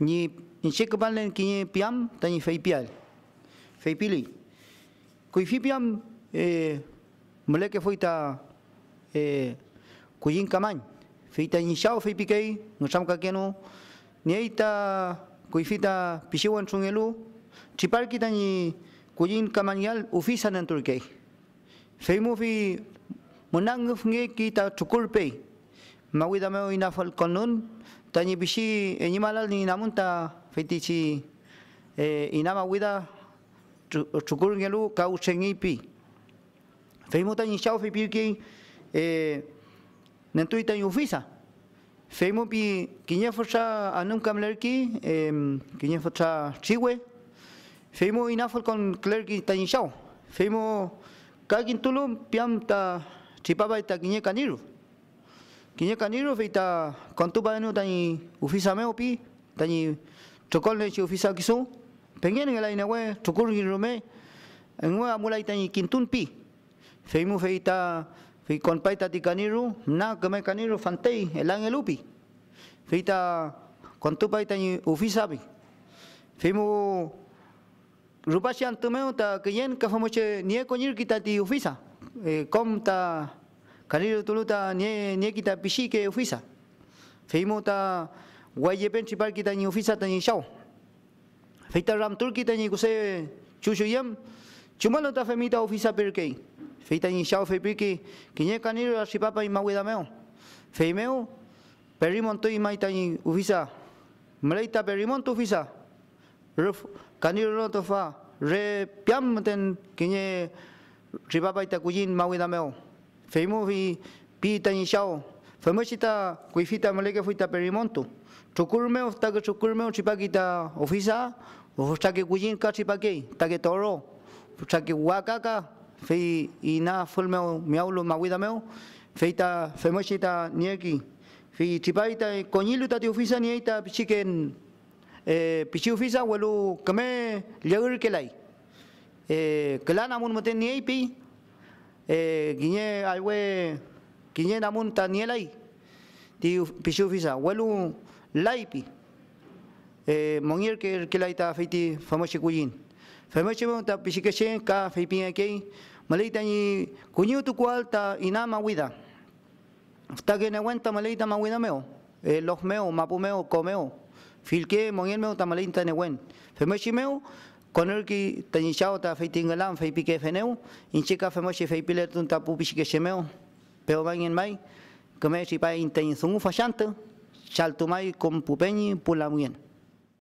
ni inche ke palen ki ni piam ta ni fei pial fei pili ku fi piam e mle ke foi ta e ku yin kamain fei ta ni shao fei pikei no sham ka keno ni ai ta ku fi ta pishi wan chungelu chipar ki ta ni ku yin kamain yal ufisa nan turkei fei mo fi monang ngi ki ta chukul pei mawida me oina fal konun tani bishi animal eh, ni namunta fetichi eh, inama wida kau kauchengipi feimo tani chao eh, nentui tani ufisa feimo pi kiñefocha anum kamlerki em, kiñefocha chiwe feimo inafol con klerki tani chao feimo kakin tulum piam ta chipaba ta kiñe kinye kaniro feita kantu banu tani ufisa meopi tani chokol ufisa kiso pengen ngela ina we chokol ni rome ngwe amula tani kintun pi feimu feita fei konpaita ti kaniro na me kaniro fantei elan elupi feita kantu pai tani ufisa bi feimu rupashi yen ta kinyen kafamoche nie konir kitati ufisa e kom ta kariru tuluta nie nie kita pisike ofisa feimo ta waje principal kita ni ofisa ta ni shao feita ram tul kita ni kuse chushu yam chuma lo ta femita ofisa perke feita ni shao fe piki kinye kaniru si papa i maweda meo feimeo perimonto i maita ni ofisa mleita perimonto ofisa ruf kaniru no tofa re piam ten kinye Ribapa ita kujin mawida meo. Fimo vi pita ni chao. kuifita maleke fuita perimonto. Chukurme o ta chukurme o chipakita ofisa o ta kujin ka chipake ta toro. wakaka fe ina fulme o miaulo mawida meo. Feita fimo chita nieki. Fi chipaita koñilu ta ti ofisa nieita chiken eh pichi ofisa walu kame lyagur kelai. Eh kelana mun eh, gine aiwe gine namunta nielai ti pishu fisa welu laipi eh monier ke ke laita feiti famoshi kuyin famoshi monta pishike chen ka feipi ke maleita ni kuñu tu kualta ina wida ta gene wenta maleita ma wida meo eh los meo mapumeo comeo filke monier meo ta maleita ne wen famoshi meo Konel ki tani chao ta fei tinga lam fei pike feneu, inche ka femo che fei piler tun tapu pishi ke chemeo. Peo mai en mai, kame si pa in tani sungu fashanta, chal tu mai kom pupeni pulamuyen.